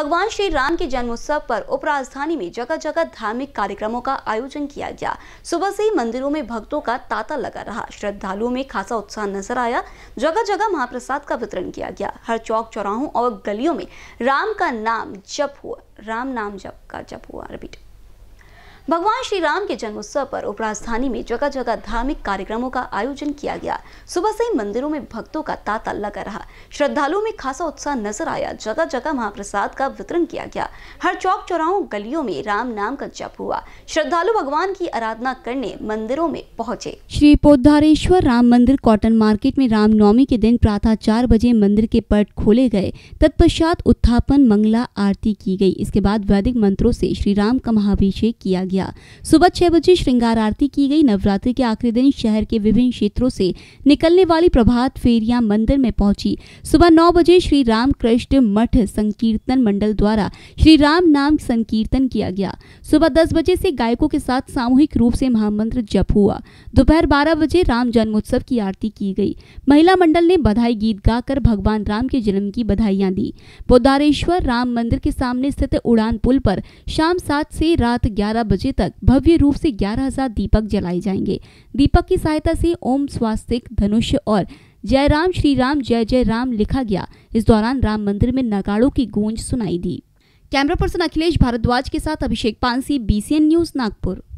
भगवान श्री राम के जन्मोत्सव पर उपराजधानी में जगह जगह धार्मिक कार्यक्रमों का आयोजन किया गया सुबह से ही मंदिरों में भक्तों का तांता लगा रहा श्रद्धालुओं में खासा उत्साह नजर आया जगह जगह महाप्रसाद का वितरण किया गया हर चौक चौराहों और गलियों में राम का नाम जप हुआ राम नाम जप का जप हुआ रिपीट भगवान श्री राम के जन्मोत्सव पर उपराजधानी में जगह जगह धार्मिक कार्यक्रमों का आयोजन किया गया सुबह से ही मंदिरों में भक्तों का तांता लगा रहा श्रद्धालुओं में खासा उत्साह नजर आया जगह जगह महाप्रसाद का वितरण किया गया हर चौक चौराहों गलियों में राम नाम का जप हुआ श्रद्धालु भगवान की आराधना करने मंदिरों में पहुंचे श्री पोधारेश्वर राम मंदिर कॉटन मार्केट में रामनवमी के दिन प्रातः चार बजे मंदिर के पट खोले गए तत्पश्चात उत्थापन मंगला आरती की गयी इसके बाद वैदिक मंत्रों से श्री राम का महाभिषेक किया गया सुबह छह बजे श्रृंगार आरती की गई नवरात्रि के आखिरी दिन शहर के विभिन्न क्षेत्रों से निकलने वाली प्रभात फेरियां मंदिर में पहुंची सुबह नौ बजे श्री राम कृष्ण मठ संकीर्तन मंडल द्वारा श्री राम नाम संकीर्तन किया गया सुबह दस बजे से गायकों के साथ सामूहिक रूप से महामंत्र जप हुआ दोपहर बारह बजे राम जन्मोत्सव की आरती की गई महिला मंडल ने बधाई गीत गाकर भगवान राम के जन्म की बधाइयां दी पोदारेश्वर राम मंदिर के सामने स्थित उड़ान पुल पर शाम सात से रात ग्यारह बजे बजे तक भव्य रूप से 11000 दीपक जलाए जाएंगे दीपक की सहायता से ओम स्वास्तिक धनुष और जय राम श्री राम जय जय राम लिखा गया इस दौरान राम मंदिर में नगाड़ों की गूंज सुनाई दी कैमरा पर्सन अखिलेश भारद्वाज के साथ अभिषेक पानसी बीसीएन न्यूज नागपुर